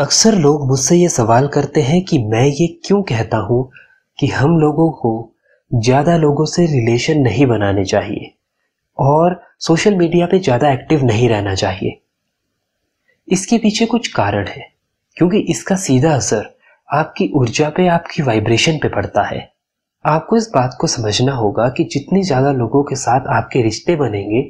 अक्सर लोग मुझसे ये सवाल करते हैं कि मैं ये क्यों कहता हूँ कि हम लोगों को ज़्यादा लोगों से रिलेशन नहीं बनाने चाहिए और सोशल मीडिया पे ज़्यादा एक्टिव नहीं रहना चाहिए इसके पीछे कुछ कारण है क्योंकि इसका सीधा असर आपकी ऊर्जा पे आपकी वाइब्रेशन पे पड़ता है आपको इस बात को समझना होगा कि जितने ज़्यादा लोगों के साथ आपके रिश्ते बनेंगे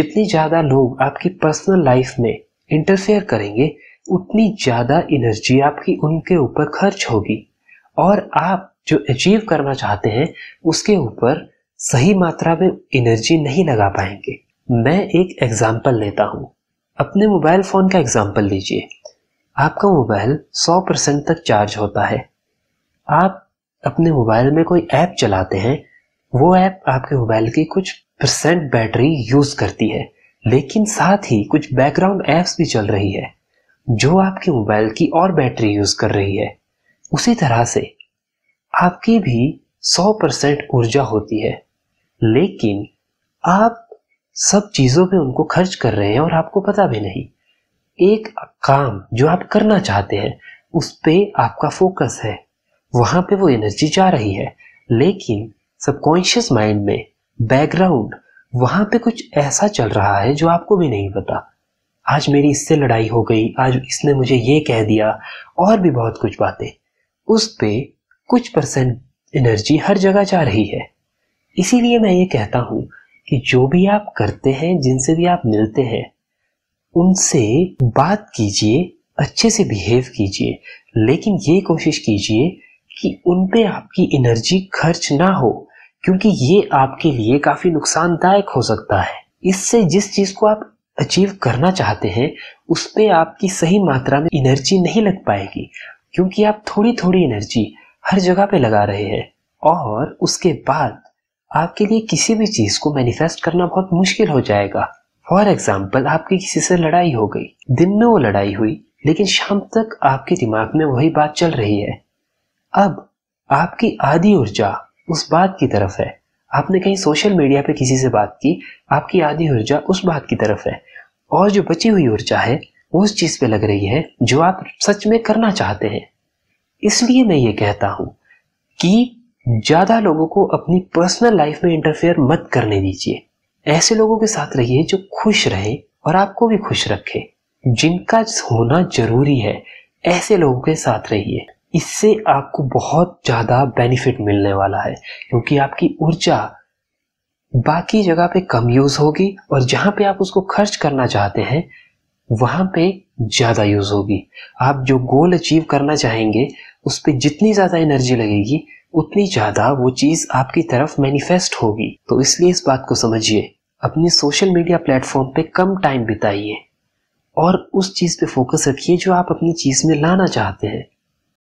जितनी ज़्यादा लोग आपकी पर्सनल लाइफ में इंटरफेयर करेंगे उतनी ज़्यादा एनर्जी आपकी उनके ऊपर खर्च होगी और आप जो अचीव करना चाहते हैं उसके ऊपर सही मात्रा में एनर्जी नहीं लगा पाएंगे मैं एक एग्जाम्पल लेता हूँ अपने मोबाइल फ़ोन का एग्जाम्पल लीजिए आपका मोबाइल 100 परसेंट तक चार्ज होता है आप अपने मोबाइल में कोई ऐप चलाते हैं वो ऐप आपके मोबाइल की कुछ परसेंट बैटरी यूज़ करती है लेकिन साथ ही कुछ बैकग्राउंड ऐप्स भी चल रही है जो आपके मोबाइल की और बैटरी यूज कर रही है उसी तरह से आपकी भी 100 परसेंट ऊर्जा होती है लेकिन आप सब चीजों पे उनको खर्च कर रहे हैं और आपको पता भी नहीं एक काम जो आप करना चाहते हैं उस पर आपका फोकस है वहां पे वो एनर्जी जा रही है लेकिन सबकॉन्शियस माइंड में बैकग्राउंड वहां पे कुछ ऐसा चल रहा है जो आपको भी नहीं पता आज मेरी इससे लड़ाई हो गई आज इसने मुझे ये कह दिया और भी बहुत कुछ बातें उस पर कुछ परसेंट एनर्जी हर जगह जा रही है इसीलिए मैं ये कहता हूँ कि जो भी आप करते हैं जिनसे भी आप मिलते हैं उनसे बात कीजिए अच्छे से बिहेव कीजिए लेकिन ये कोशिश कीजिए कि उन पे आपकी एनर्जी खर्च ना हो क्योंकि ये आपके लिए काफ़ी नुकसानदायक हो सकता है इससे जिस चीज़ को आप अचीव करना चाहते हैं उस पर आपकी सही मात्रा में एनर्जी नहीं लग पाएगी क्योंकि आप थोड़ी थोड़ी एनर्जी हर जगह पे लगा रहे हैं और उसके बाद आपके लिए किसी भी चीज़ को मैनिफेस्ट करना बहुत मुश्किल हो जाएगा फॉर एग्जाम्पल आपकी किसी से लड़ाई हो गई दिन में वो लड़ाई हुई लेकिन शाम तक आपके दिमाग में वही बात चल रही है अब आपकी आधी ऊर्जा उस बात की तरफ है आपने कहीं सोशल मीडिया पे किसी से बात की आपकी आधी ऊर्जा उस बात की तरफ है और जो बची हुई ऊर्जा है वो उस चीज पे लग रही है जो आप सच में करना चाहते हैं इसलिए मैं ये कहता हूं कि ज्यादा लोगों को अपनी पर्सनल लाइफ में इंटरफेयर मत करने दीजिए ऐसे लोगों के साथ रहिए जो खुश रहे और आपको भी खुश रखे जिनका होना जरूरी है ऐसे लोगों के साथ रहिए इससे आपको बहुत ज़्यादा बेनिफिट मिलने वाला है क्योंकि आपकी ऊर्जा बाकी जगह पे कम यूज़ होगी और जहां पे आप उसको खर्च करना चाहते हैं वहां पे ज़्यादा यूज़ होगी आप जो गोल अचीव करना चाहेंगे उस पर जितनी ज़्यादा एनर्जी लगेगी उतनी ज़्यादा वो चीज़ आपकी तरफ मैनिफेस्ट होगी तो इसलिए इस बात को समझिए अपने सोशल मीडिया प्लेटफॉर्म पे कम टाइम बिताइए और उस चीज़ पे फोकस रखिए जो आप अपनी चीज़ में लाना चाहते हैं